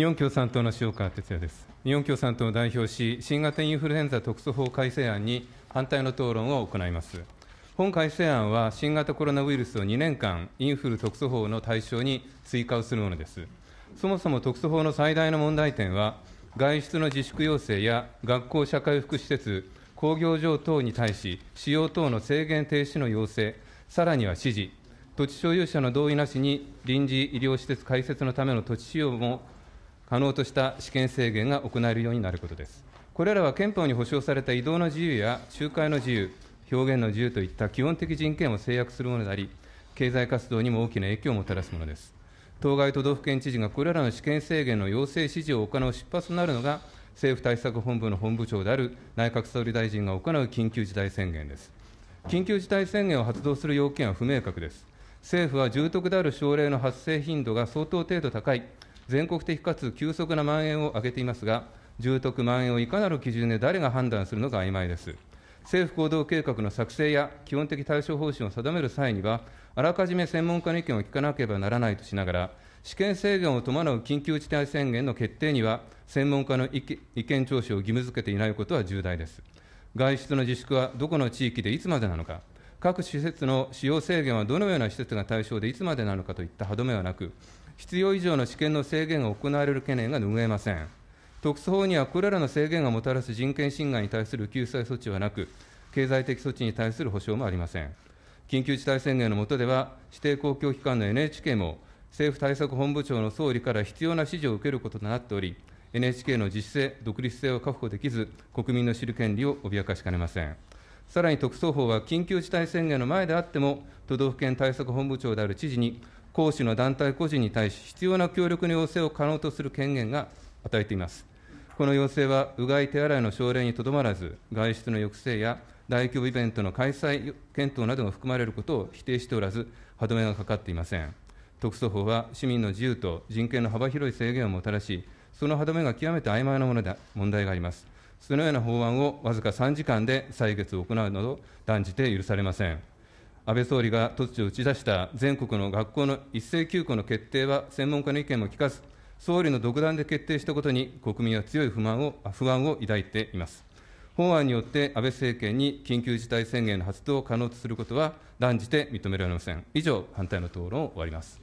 日本共産党の塩川哲也です。日本共産党を代表し、新型インフルエンザ特措法改正案に反対の討論を行います。本改正案は、新型コロナウイルスを2年間、インフル特措法の対象に追加をするものです。そもそも特措法の最大の問題点は、外出の自粛要請や学校、社会福祉施設、工業場等に対し、使用等の制限停止の要請、さらには指示、土地所有者の同意なしに臨時医療施設開設のための土地使用も可能とした試験制限が行えるようになることです。これらは憲法に保障された移動の自由や集会の自由、表現の自由といった基本的人権を制約するものであり、経済活動にも大きな影響をもたらすものです。当該都道府県知事がこれらの試験制限の要請指示を行う出発となるのが、政府対策本部の本部長である内閣総理大臣が行う緊急事態宣言です。緊急事態宣言を発動する要件は不明確です。政府は重篤である症例の発生頻度が相当程度高い全国的かつ急速な蔓延を挙げていますが、重篤蔓延をいかなる基準で誰が判断するのか曖昧です。政府行動計画の作成や基本的対処方針を定める際には、あらかじめ専門家の意見を聞かなければならないとしながら、試験制限を伴う緊急事態宣言の決定には、専門家の意見聴取を義務付けていないことは重大です。外出の自粛はどこの地域でいつまでなのか。各施設の使用制限はどのような施設が対象でいつまでなのかといった歯止めはなく、必要以上の試験の制限が行われる懸念が拭えません。特措法にはこれらの制限がもたらす人権侵害に対する救済措置はなく、経済的措置に対する保障もありません。緊急事態宣言の下では、指定公共機関の NHK も、政府対策本部長の総理から必要な指示を受けることとなっており、NHK の自主性、独立性を確保できず、国民の知る権利を脅かしかねません。さらに特措法は緊急事態宣言の前であっても、都道府県対策本部長である知事に、講師の団体個人に対し、必要な協力の要請を可能とする権限が与えています。この要請は、うがい手洗いの奨励にとどまらず、外出の抑制や大規模イベントの開催検討などが含まれることを否定しておらず、歯止めがかかっていません。特措法は市民の自由と人権の幅広い制限をもたらし、その歯止めが極めて曖昧なもので問題があります。そのような法案をわずか3時間で採決を行うなど、断じて許されません。安倍総理が突如打ち出した全国の学校の一斉休校の決定は、専門家の意見も聞かず、総理の独断で決定したことに、国民は強い不満を不安を抱いています。法案によって安倍政権に緊急事態宣言の発動を可能とすることは断じて認められません。以上、反対の討論を終わります。